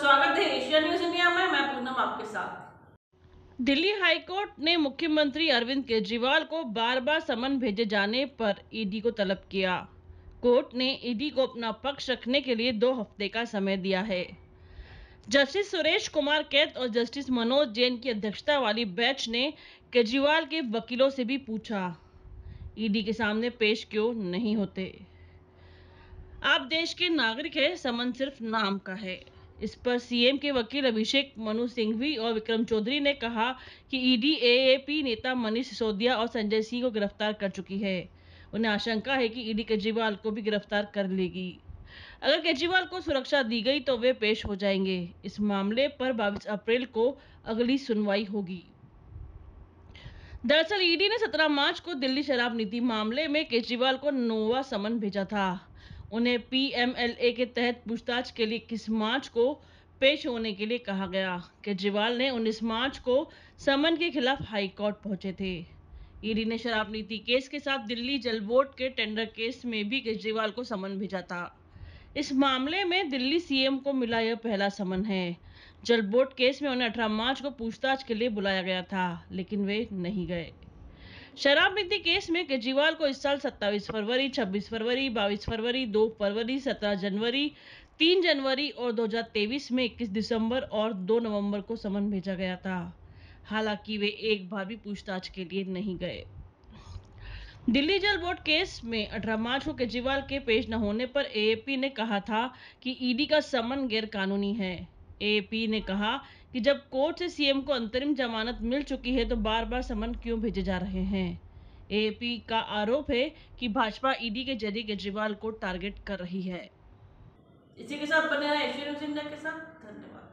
स्वागत है Asia news India में मैं पूनम आपके साथ दिल्ली हाईकोर्ट ने मुख्यमंत्री अरविंद केजरीवाल को बार बार समन भेजे जाने पर ईडी को तलब किया कोर्ट ने ईडी को अपना पक्ष रखने के लिए दो हफ्ते का समय दिया है जस्टिस सुरेश कुमार कैत और जस्टिस मनोज जैन की अध्यक्षता वाली बेंच ने केजरीवाल के वकीलों से भी पूछा ईडी के सामने पेश क्यों नहीं होते आप देश के नागरिक हैं समन सिर्फ नाम का है इस पर सीएम के वकील अभिषेक मनु सिंघवी और विक्रम चौधरी ने कहा कि ईडी एएपी नेता मनीष सिसोदिया और संजय सिंह को गिरफ्तार कर चुकी है उन्हें आशंका है कि ईडी केजरीवाल को भी गिरफ्तार कर लेगी अगर केजरीवाल को सुरक्षा दी गई तो वे पेश हो जाएंगे इस मामले पर बाईस अप्रैल को अगली सुनवाई होगी दरअसल ईडी ने 17 मार्च को दिल्ली शराब नीति मामले में केजरीवाल को नोवा समन भेजा था उन्हें पीएमएलए के तहत पूछताछ के लिए इक्कीस मार्च को पेश होने के लिए कहा गया केजरीवाल ने 19 मार्च को समन के खिलाफ हाईकोर्ट पहुंचे थे ईडी ने शराब नीति केस के साथ दिल्ली जल बोर्ड के टेंडर केस में भी केजरीवाल को समन भेजा था इस मामले में दिल्ली सीएम को मिला यह पहला समन है जल बोर्ड केस में उन्हें अठारह मार्च को पूछताछ के लिए बुलाया गया था लेकिन वे नहीं गए शराब नीति केस में केजरीवाल को इस साल 27 फरवरी 26 फरवरी 22 फरवरी 2 फरवरी 17 जनवरी 3 जनवरी और 2023 में 21 दिसंबर और 2 नवंबर को समन भेजा गया था हालांकि वे एक बार भी पूछताछ के लिए नहीं गए दिल्ली जल बोर्ड केस में 18 मार्च को केजरीवाल के पेश न होने पर एएपी ने कहा था कि ईडी e का समन गैरकानूनी है एपी ने कहा कि जब कोर्ट से सीएम को अंतरिम जमानत मिल चुकी है तो बार बार समन क्यों भेजे जा रहे हैं एपी का आरोप है कि भाजपा ईडी e के जरिए केजरीवाल को टारगेट कर रही है इसी के साथ बने रहे के साथ धन्यवाद